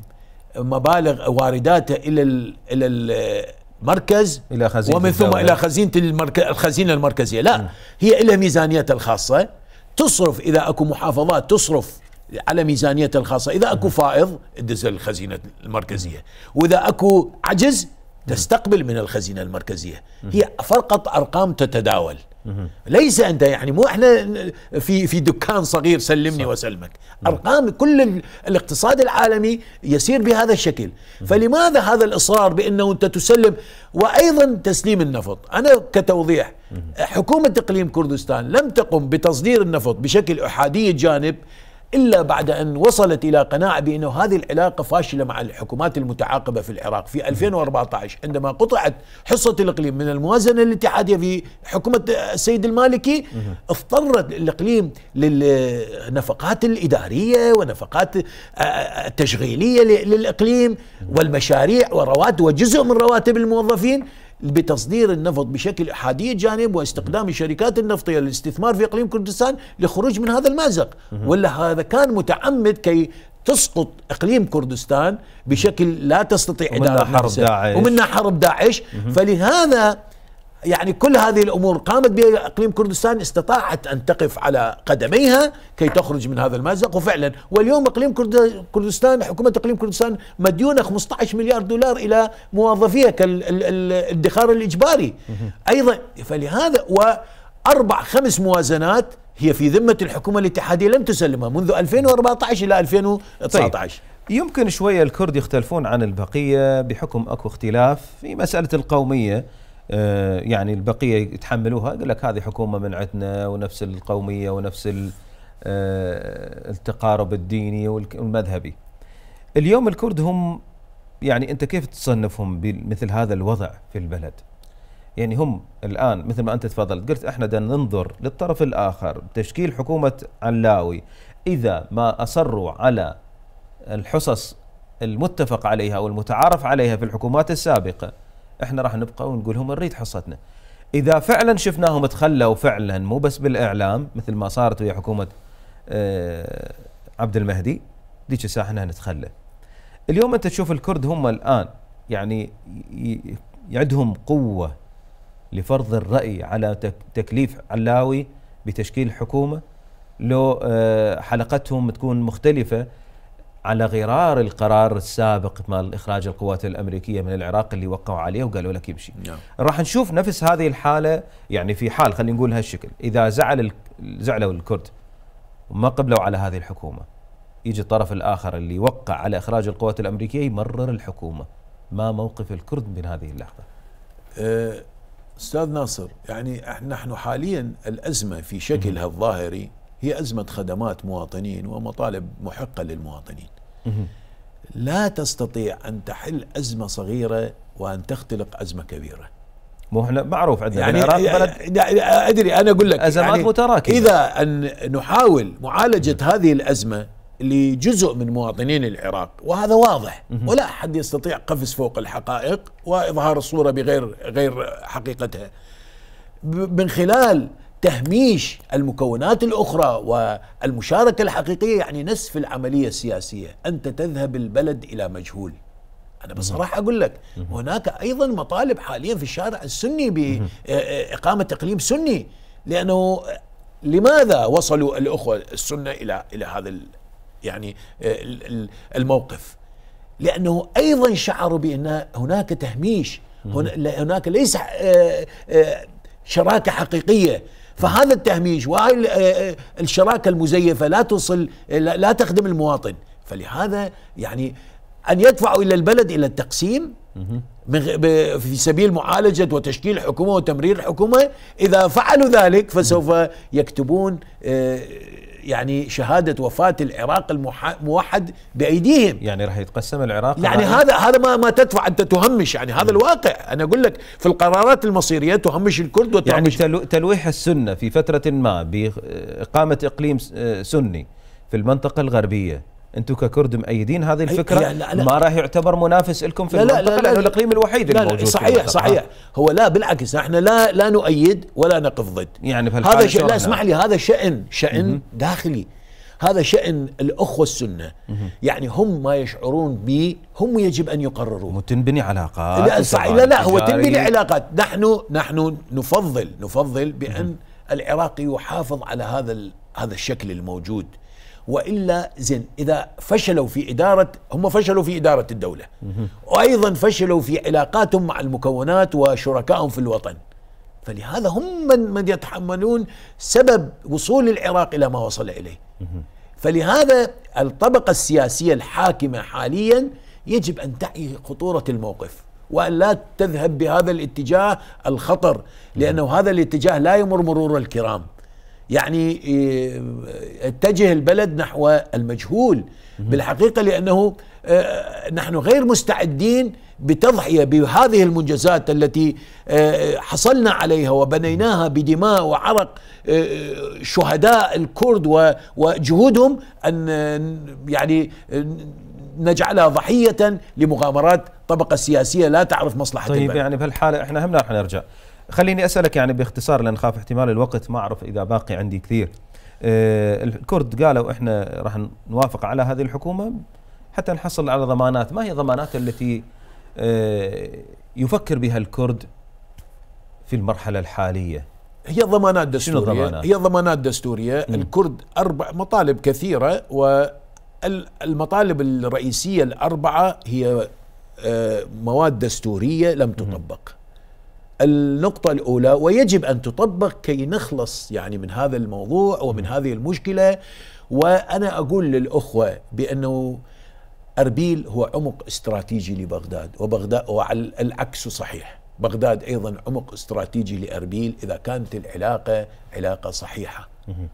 مبالغ وارداته الى الى المركز مركز الى خزينه ومن ثم الى خزينه المركز الخزينه المركزيه لا م. هي لها ميزانيتها الخاصه تصرف اذا اكو محافظات تصرف على ميزانيتها الخاصه اذا اكو فائض تدز الخزينه المركزيه واذا اكو عجز تستقبل من الخزينه المركزيه هي فقط ارقام تتداول ليس انت يعني مو احنا في في دكان صغير سلمني صح. وسلمك نعم. ارقام كل الاقتصاد العالمي يسير بهذا الشكل فلماذا هذا الاصرار بانه انت تسلم وايضا تسليم النفط انا كتوضيح حكومه اقليم كردستان لم تقم بتصدير النفط بشكل احادي الجانب إلا بعد أن وصلت إلى قناعة بانه هذه العلاقة فاشلة مع الحكومات المتعاقبة في العراق في 2014 عندما قطعت حصة الإقليم من الموازنة الاتحادية في حكومة السيد المالكي اضطرت الإقليم للنفقات الإدارية ونفقات التشغيلية آه، آه، للإقليم والمشاريع ورواتب وجزء من رواتب الموظفين بتصدير النفط بشكل احادي جانب واستخدام الشركات النفطيه للاستثمار في اقليم كردستان للخروج من هذا المازق ولا هذا كان متعمد كي تسقط اقليم كردستان بشكل لا تستطيع اداره حرب داعش ومنها حرب داعش فلهذا يعني كل هذه الامور قامت بها اقليم كردستان استطاعت ان تقف على قدميها كي تخرج من هذا المازق وفعلا واليوم اقليم كردستان حكومه اقليم كردستان مديونه 15 مليار دولار الى موظفيها كالادخار الاجباري ايضا فلهذا واربع خمس موازنات هي في ذمه الحكومه الاتحاديه لم تسلمها منذ 2014 الى 2019 طيب. يمكن شويه الكرد يختلفون عن البقيه بحكم اكو اختلاف في مساله القوميه آه، يعني البقيه يتحملوها يقول لك هذه حكومه من عندنا ونفس القوميه ونفس آه، التقارب الديني والمذهبي. اليوم الكرد هم يعني انت كيف تصنفهم بمثل هذا الوضع في البلد؟ يعني هم الان مثل ما انت تفضلت قلت احنا بدنا ننظر للطرف الاخر بتشكيل حكومه علاوي اذا ما اصروا على الحصص المتفق عليها والمتعارف عليها في الحكومات السابقه احنا راح نبقى ونقول لهم نريد حصتنا اذا فعلا شفناهم تخلوا فعلا مو بس بالاعلام مثل ما صارت ويا حكومه آه، عبد المهدي ذيك الساعه احنا نتخلى اليوم انت تشوف الكرد هم الان يعني عندهم قوه لفرض الراي على تكليف علاوي بتشكيل حكومه لو آه، حلقتهم تكون مختلفه على غرار القرار السابق مال اخراج القوات الامريكيه من العراق اللي وقعوا عليه وقالوا لك يمشي نعم. راح نشوف نفس هذه الحاله يعني في حال خلينا نقول هالشكل اذا زعل زعلوا الكرد وما قبلوا على هذه الحكومه يجي الطرف الاخر اللي وقع على اخراج القوات الامريكيه يمرر الحكومه ما موقف الكرد من هذه اللحظه أه استاذ ناصر يعني نحن حاليا الازمه في شكلها الظاهري هي ازمه خدمات مواطنين ومطالب محقه للمواطنين. لا تستطيع أن تحل أزمة صغيرة وأن تختلق أزمة كبيرة مو احنا معروف عندنا يعني العراق يعني بلد يعني ادري انا اقول لك ازمات يعني متراكمه اذا ان نحاول معالجه هذه الازمه لجزء من مواطنين العراق وهذا واضح ولا احد يستطيع قفز فوق الحقائق واظهار الصوره بغير غير حقيقتها من خلال تهميش المكونات الاخرى والمشاركه الحقيقيه يعني نسف العمليه السياسيه، انت تذهب البلد الى مجهول. انا بصراحه اقول لك هناك ايضا مطالب حاليا في الشارع السني باقامه آه، اقليم سني لانه لماذا وصلوا الاخوه السنه الى الى هذا يعني الموقف؟ لانه ايضا شعروا بان هناك تهميش هناك ليس آه، آه، شراكه حقيقيه فهذا التهميش وهاي آه، آه، الشراكه المزيفه لا تصل لا تخدم المواطن فلهذا يعني ان يدفعوا الى البلد الى التقسيم في سبيل معالجة وتشكيل حكومة وتمرير حكومة إذا فعلوا ذلك فسوف يكتبون آه، يعني شهاده وفاه العراق الموحد بايديهم يعني راح يتقسم العراق يعني هذا هذا ما ما تدفع انت تهمش يعني هذا م. الواقع انا اقول لك في القرارات المصيريه تهمش الكرد وتهمش يعني تلويح السنه في فتره ما باقامه اقليم آه، سني في المنطقه الغربيه انتم ككرد مؤيدين هذه الفكره لا لا لا ما راح يعتبر منافس لكم في لا المنطقه لا لا لانه الاقليم الوحيد لا الموجود صحيح صحيح هو لا بالعكس احنا لا لا نؤيد ولا نقف ضد يعني هذا شيء لا اسمح لي هذا شان شان داخلي هذا شأن الأخوة السنة يعني هم ما يشعرون به هم يجب أن يقرروا وتنبني علاقات لا صحيح لا, لا هو تنبني علاقات نحن نحن نفضل نفضل بأن العراق يحافظ على هذا هذا الشكل الموجود والا زين اذا فشلوا في اداره هم فشلوا في اداره الدوله وايضا فشلوا في علاقاتهم مع المكونات وشركائهم في الوطن فلهذا هم من, من يتحملون سبب وصول العراق الى ما وصل اليه فلهذا الطبقه السياسيه الحاكمه حاليا يجب ان تعي خطوره الموقف وأن لا تذهب بهذا الاتجاه الخطر لأنه هذا الاتجاه لا يمر مرور الكرام يعني إيه، اتجه البلد نحو المجهول بالحقيقه لانه آه، نحن غير مستعدين بتضحيه بهذه المنجزات التي آه، حصلنا عليها وبنيناها بدماء وعرق آه، شهداء الكرد وجهودهم ان يعني نجعلها ضحيه لمغامرات طبقه سياسيه لا تعرف مصلحه طيب البلد. يعني بهالحاله احنا هم نرجع خليني اسالك يعني باختصار لان خاف احتمال الوقت ما اعرف اذا باقي عندي كثير آه، الكرد قالوا احنا راح نوافق على هذه الحكومه حتى نحصل على ضمانات ما هي الضمانات التي آه، يفكر بها الكرد في المرحله الحاليه هي ضمانات دستوريه شنو الضمانات؟ هي ضمانات دستوريه م. الكرد اربع مطالب كثيره والمطالب الرئيسيه الاربعه هي آه، مواد دستوريه لم تطبق م. النقطة الأولى ويجب أن تطبق كي نخلص يعني من هذا الموضوع ومن هذه المشكلة وأنا أقول للأخوة بأنه أربيل هو عمق استراتيجي لبغداد وبغداد العكس صحيح بغداد أيضا عمق استراتيجي لأربيل إذا كانت العلاقة علاقة صحيحة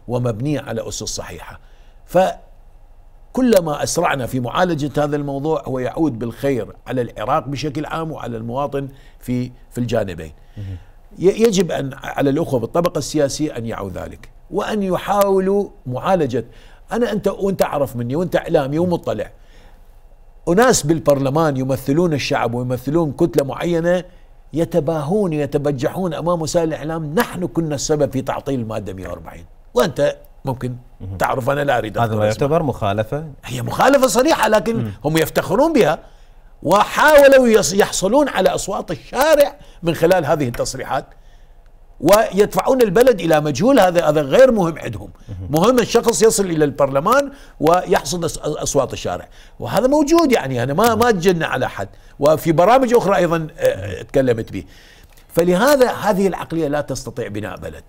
ومبنية على أسس صحيحة ف كلما اسرعنا في معالجه هذا الموضوع هو يعود بالخير على العراق بشكل عام وعلى المواطن في في الجانبين. يجب ان على الاخوه بالطبقه السياسيه ان يعوا ذلك وان يحاولوا معالجه انا انت وانت اعرف مني وانت اعلامي ومطلع اناس بالبرلمان يمثلون الشعب ويمثلون كتله معينه يتباهون يتبجحون امام وسائل الاعلام نحن كنا السبب في تعطيل الماده 140 وانت ممكن تعرف أنا لا أريد هذا ما يعتبر مخالفة هي مخالفة صريحة لكن م. هم يفتخرون بها وحاولوا يحصلون على أصوات الشارع من خلال هذه التصريحات ويدفعون البلد الى مجهول هذا هذا غير مهم عندهم مهم الشخص يصل الى البرلمان ويحصد اصوات الشارع وهذا موجود يعني انا ما ما اتجنى على حد وفي برامج اخرى ايضا آه، آه، تكلمت به فلهذا هذه العقليه لا تستطيع بناء بلد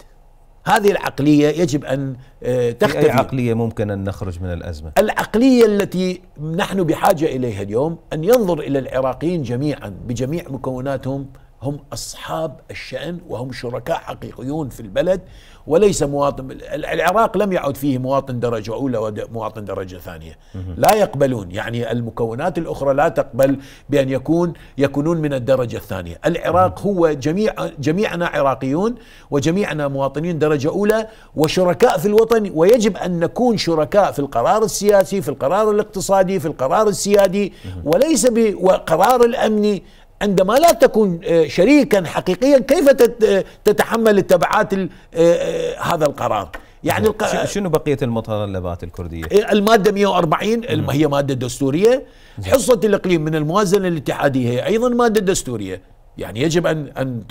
هذه العقلية يجب أن آه، تختفي أي عقلية ممكن أن نخرج من الأزمة؟ العقلية التي نحن بحاجة إليها اليوم أن ينظر إلى العراقيين جميعا بجميع مكوناتهم هم أصحاب الشأن وهم شركاء حقيقيون في البلد وليس مواطن العراق لم يعد فيه مواطن درجة أولى ومواطن درجة ثانية لا يقبلون يعني المكونات الأخرى لا تقبل بأن يكون يكونون من الدرجة الثانية العراق هو جميع جميعنا عراقيون وجميعنا مواطنين درجة أولى وشركاء في الوطن ويجب أن نكون شركاء في القرار السياسي في القرار الاقتصادي في القرار السيادي وليس بقرار الأمني عندما لا تكون آه، شريكا حقيقيا كيف آه، تتحمل التبعات آه، هذا القرار يعني الق... شنو بقيه المطالبات الكرديه؟ الماده 140 مم. هي ماده دستوريه حصه الاقليم من الموازنه الاتحاديه هي ايضا ماده دستوريه يعني يجب ان ان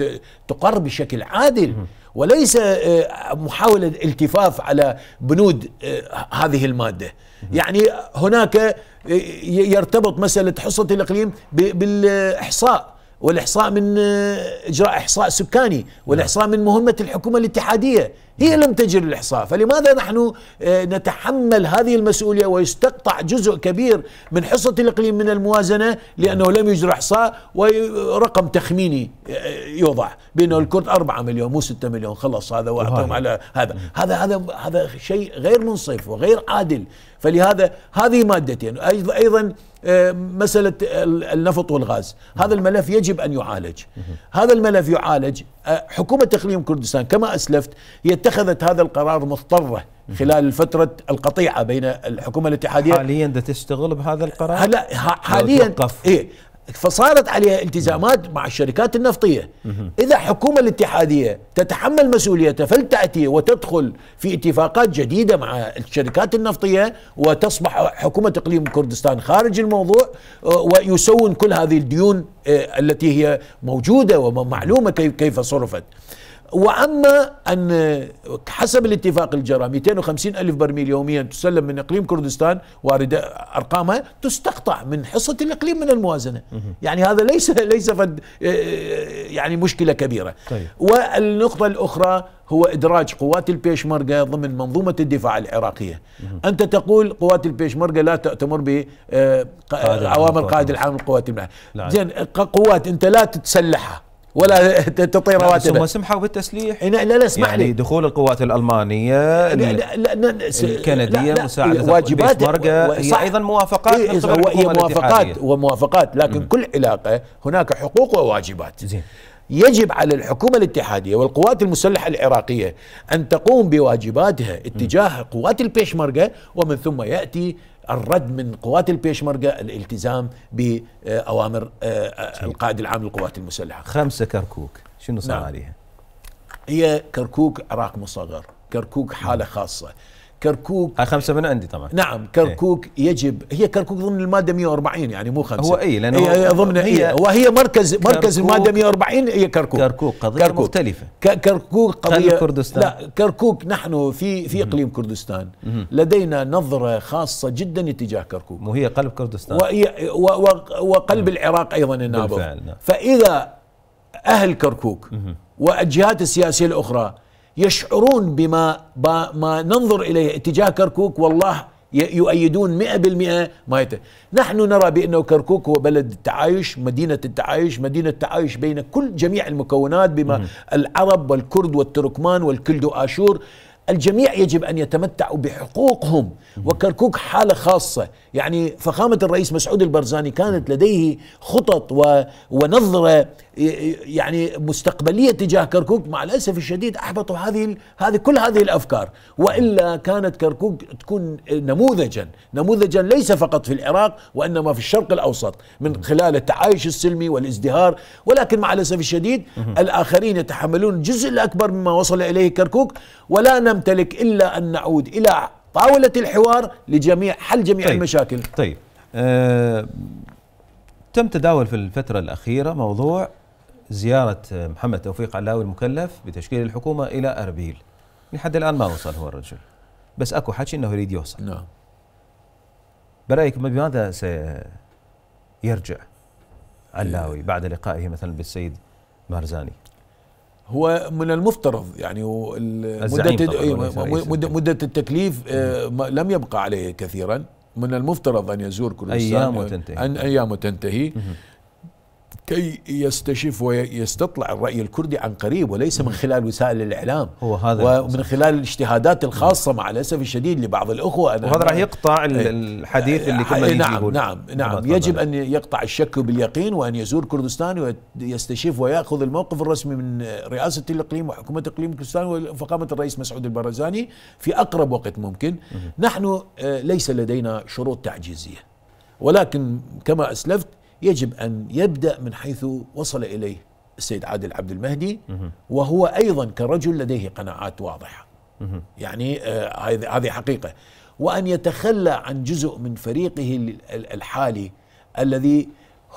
تقر بشكل عادل مم. وليس آه، محاولة التفاف على بنود آه، هذه المادة يعني هناك آه، يرتبط مسألة حصة الإقليم بالإحصاء والإحصاء من إجراء إحصاء سكاني والإحصاء نعم. من مهمة الحكومة الاتحادية هي لم تجر الإحصاء فلماذا نحن نتحمل هذه المسؤولية ويستقطع جزء كبير من حصة الإقليم من الموازنة لأنه لم يجر إحصاء ورقم تخميني يوضع بانه الكرد 4 مليون مو 6 مليون خلص هذا واعطيهم على هذا هذا هذا هذا شيء غير منصف وغير عادل فلهذا هذه مادتين ايضا ايضا آه، مسألة النفط والغاز هذا الملف يجب أن يعالج هذا الملف يعالج آه، حكومة إقليم كردستان كما أسلفت هي اتخذت هذا القرار مضطرة خلال فترة القطيعة بين الحكومة الاتحادية حاليا تشتغل بهذا القرار؟ لا حاليا إيه فصارت عليها التزامات مع الشركات النفطية إذا حكومة الاتحادية تتحمل مسؤوليتها فلتأتي وتدخل في اتفاقات جديدة مع الشركات النفطية وتصبح حكومة إقليم كردستان خارج الموضوع آه، ويسون كل هذه الديون آه، التي هي موجودة ومعلومة كيف صرفت وأما أن حسب الاتفاق الجرى 250 ألف برميل يوميا تسلم من إقليم كردستان واردة أرقامها تستقطع من حصة الإقليم من الموازنة يعني هذا ليس ليس فد آه، يعني مشكلة كبيرة طيب. والنقطة الأخرى هو إدراج قوات البيشمركة ضمن منظومة الدفاع العراقية أنت تقول قوات البيشمركة لا تأتمر ب آه، قائد القائد العام للقوات المعنى زين قوات أنت لا تتسلحها ولا تعطي رواتب ثم سمحوا بالتسليح إيه، لا لا اسمح يعني لي دخول القوات الالمانيه لا لا لا الكنديه لا لا مساعده إيه، واجبات هي ايضا موافقات إيه هي موافقات وموافقات لكن م. كل علاقه هناك حقوق وواجبات زين يجب على الحكومة الاتحادية والقوات المسلحة العراقية أن تقوم بواجباتها اتجاه قوات البيشمركة ومن ثم يأتي الرد من قوات البيشمركة الالتزام بأوامر آه، آه، القائد العام للقوات المسلحة خمسة كركوك شنو صار نعم. عليها؟ هي كركوك عراق مصغر كركوك حالة خاصة كركوك هاي خمسة من عندي طبعا نعم إيه. كركوك ايه؟ يجب هي كركوك ضمن المادة 140 يعني مو خمسة هو اي لأنه هي إيه، إيه، ضمن هي, ايه؟ وهي مركز مركز المادة 140 هي كركوك كركوك قضية كركوك مختلفة كركوك قضية كردستان لا كركوك نحن في في اقليم كردستان لدينا نظرة خاصة جدا اتجاه كركوك وهي قلب كردستان وهي وقلب مم. العراق ايضا النابض بالفعل نعم. فاذا اهل كركوك مم. والجهات السياسية الاخرى يشعرون بما ما ننظر إليه اتجاه كركوك والله يؤيدون مئة بالمئة ما يت... نحن نرى بأنه كركوك هو بلد التعايش مدينة التعايش مدينة التعايش بين كل جميع المكونات بما العرب والكرد والتركمان والكلد وآشور الجميع يجب أن يتمتعوا بحقوقهم وكركوك حالة خاصة يعني فخامة الرئيس مسعود البرزاني كانت لديه خطط و... ونظرة يعني مستقبليه تجاه كركوك مع الاسف الشديد احبطوا هذه هذه كل هذه الافكار والا كانت كركوك تكون نموذجا نموذجا ليس فقط في العراق وانما في الشرق الاوسط من خلال التعايش السلمي والازدهار ولكن مع الاسف الشديد الاخرين يتحملون الجزء الاكبر مما وصل اليه كركوك ولا نمتلك الا ان نعود الى طاوله الحوار لجميع حل جميع طيب المشاكل طيب أه تم تداول في الفترة الأخيرة موضوع زيارة محمد توفيق علاوي المكلف بتشكيل الحكومة إلى أربيل لحد الآن ما وصل هو الرجل بس أكو حكي أنه يريد يوصل نعم برأيك بماذا سيرجع علاوي بعد لقائه مثلا بالسيد مارزاني هو من المفترض يعني مدة أيوه، مدة التكليف آه، لم يبقى عليه كثيرا من المفترض أن يزور كل أيام تنتهي أن أيام تنتهي كي يستشف ويستطلع الرأي الكردي عن قريب وليس من خلال وسائل الإعلام هو هذا ومن خلال الاجتهادات الخاصة مع الأسف الشديد لبعض الأخوة أنا وهذا راح يقطع إيه. الحديث اللي كنا إيه، نعم نعم نعم, نعم. يجب أن يقطع الشك باليقين وأن يزور كردستان ويستشف ويأخذ الموقف الرسمي من رئاسة الإقليم وحكومة إقليم كردستان وفخامة الرئيس مسعود البرزاني في أقرب وقت ممكن نحن آه، ليس لدينا شروط تعجيزية ولكن كما أسلفت يجب أن يبدأ من حيث وصل إليه السيد عادل عبد المهدي وهو أيضا كرجل لديه قناعات واضحة يعني آه، هذه حقيقة وأن يتخلى عن جزء من فريقه الحالي الذي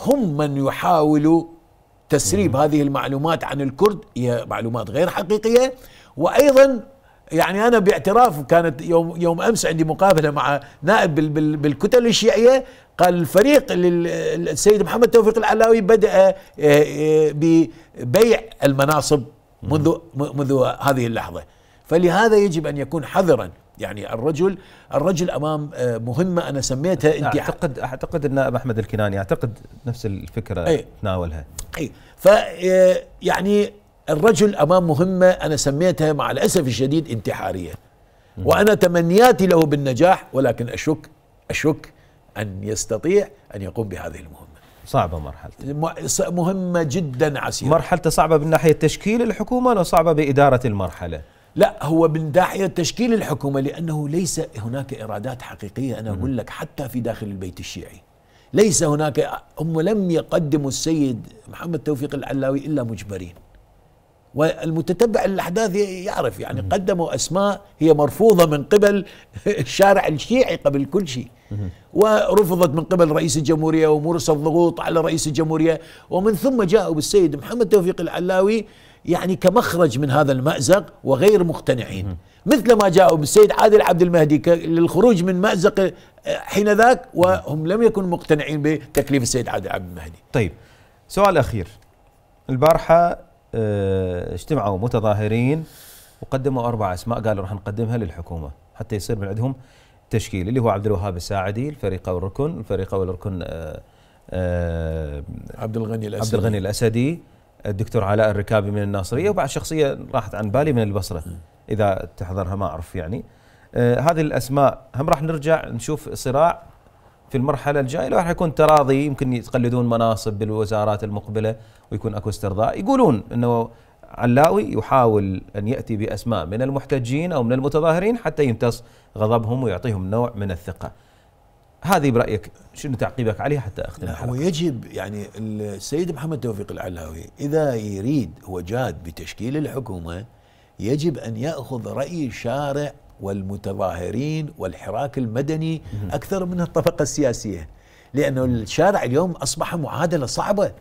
هم من يحاولوا تسريب هذه المعلومات عن الكرد هي معلومات غير حقيقية وأيضا يعني انا باعتراف كانت يوم يوم امس عندي مقابله مع نائب بالكتل الشيعيه قال الفريق للسيد محمد توفيق العلاوي بدأ آه، آه، ببيع المناصب منذ منذ هذه اللحظة فلهذا يجب أن يكون حذرا يعني الرجل الرجل امام آه، مهمه انا سميتها انت اعتقد اعتقد ان احمد الكناني اعتقد نفس الفكره أي تناولها اي ف يعني الرجل امام مهمه انا سميتها مع الاسف الشديد انتحاريه وانا تمنياتي له بالنجاح ولكن اشك اشك أن يستطيع أن يقوم بهذه المهمة صعبة مرحلته مهمة جدا عسيرة مرحلته صعبة من ناحية تشكيل الحكومة ولا صعبة بإدارة المرحلة لا هو من ناحية تشكيل الحكومة لأنه ليس هناك إرادات حقيقية أنا أقول لك حتى في داخل البيت الشيعي ليس هناك هم لم يقدموا السيد محمد توفيق العلاوي إلا مجبرين والمتتبع الاحداث يعرف يعني قدموا اسماء هي مرفوضه من قبل الشارع الشيعي قبل كل شيء ورفضت من قبل رئيس الجمهوريه ومورس الضغوط على رئيس الجمهوريه ومن ثم جاءوا بالسيد محمد توفيق العلاوي يعني كمخرج من هذا المأزق وغير مقتنعين مثل ما جاءوا بالسيد عادل عبد المهدي للخروج من مأزق آه، حين ذاك وهم لم يكونوا مقتنعين بتكليف السيد عادل عبد المهدي طيب سؤال أخير البارحة آه، اجتمعوا متظاهرين وقدموا اربع اسماء قالوا راح نقدمها للحكومه حتى يصير من عندهم تشكيل اللي هو عبد الوهاب الساعدي الفريق او الركن الفريق او الركن آه، آه، عبد الغني الاسدي عبد الغني الاسدي الدكتور علاء الركابي من الناصريه وبعد شخصيه راحت عن بالي من البصره اذا تحضرها ما اعرف يعني هذه الاسماء هم راح نرجع نشوف صراع في المرحله الجايه لو راح يكون تراضي يمكن يتقلدون مناصب بالوزارات المقبله ويكون اكو استرضاء يقولون انه علاوي يحاول ان ياتي باسماء من المحتجين او من المتظاهرين حتى يمتص غضبهم ويعطيهم نوع من الثقه. هذه برايك شنو تعقيبك عليها حتى اختم هو يجب يعني السيد محمد توفيق العلاوي اذا يريد وجاد بتشكيل الحكومه يجب ان ياخذ راي الشارع والمتظاهرين والحراك المدني أكثر من الطبقة السياسية لأنه الشارع اليوم أصبح معادلة صعبة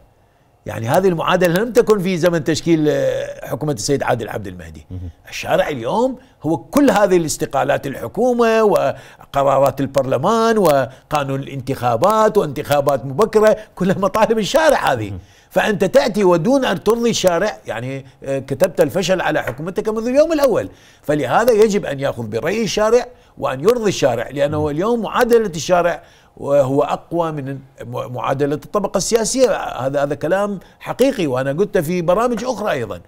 يعني هذه المعادلة لم تكن في زمن تشكيل آه، حكومة السيد عادل عبد المهدي الشارع اليوم هو كل هذه الاستقالات الحكومة وقرارات البرلمان وقانون الانتخابات وانتخابات مبكرة كلها مطالب الشارع هذه فأنت تأتي ودون أن ترضي الشارع يعني آه، كتبت الفشل على حكومتك منذ اليوم الأول فلهذا يجب أن يأخذ برأي الشارع وأن يرضي الشارع لأنه اليوم معادلة الشارع وهو اقوى من معادله الطبقه السياسيه هذا هذا كلام حقيقي وانا قلت في برامج اخرى ايضا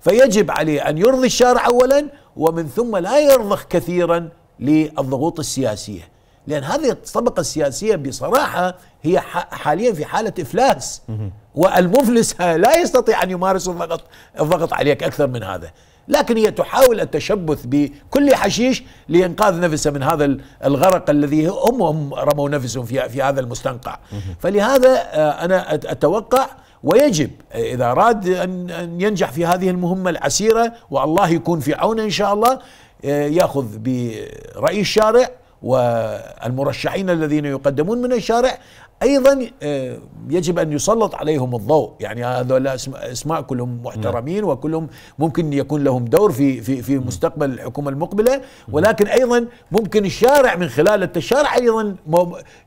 فيجب عليه ان يرضي الشارع اولا ومن ثم لا يرضخ كثيرا للضغوط السياسيه لان هذه الطبقه السياسيه بصراحه هي حاليا في حاله افلاس والمفلس لا يستطيع ان يمارس الضغط الضغط عليك اكثر من هذا لكن هي تحاول التشبث بكل حشيش لانقاذ نفسها من هذا الغرق الذي هم هم رموا نفسهم في في هذا المستنقع فلهذا آه، انا اتوقع ويجب اذا اراد ان ينجح في هذه المهمه العسيره والله يكون في عونه ان شاء الله آه، ياخذ براي الشارع والمرشحين الذين يقدمون من الشارع ايضا آه، يجب ان يسلط عليهم الضوء يعني هذول اسماء كلهم محترمين وكلهم ممكن يكون لهم دور في في في مستقبل الحكومه المقبله ولكن ايضا ممكن الشارع من خلال التشارع ايضا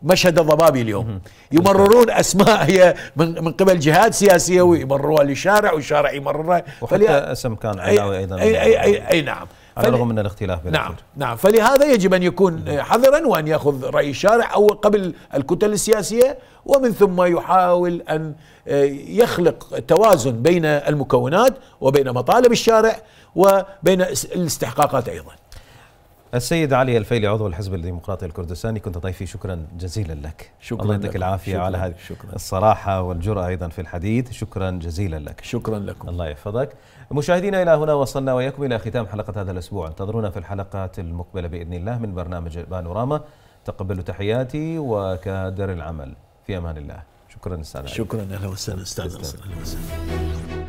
مشهد الضبابي اليوم يمررون اسماء هي من من قبل جهات سياسيه ويمرروها للشارع والشارع يمررها وحتى اسم كان علاوي ايضا اي اي, أي, أي, أي نعم على الرغم من الاختلاف بالأخير. نعم نعم فلهذا يجب ان يكون حذرا وان ياخذ راي الشارع او قبل الكتل السياسيه ومن ثم يحاول ان آه، يخلق توازن بين المكونات وبين مطالب الشارع وبين الاستحقاقات ايضا السيد علي الفيلي عضو الحزب الديمقراطي الكردستاني كنت ضيفي شكرا جزيلا لك شكرا الله يعطيك العافيه شكرا على هذه الصراحه والجرأه ايضا في الحديث شكرا جزيلا لك شكرا لكم الله يحفظك مشاهدينا الى هنا وصلنا واياكم الى ختام حلقه هذا الاسبوع انتظرونا في الحلقات المقبله باذن الله من برنامج بانوراما تقبلوا تحياتي وكادر العمل في امان الله شكرا استاذ شكرا اهلا وسهلا استاذ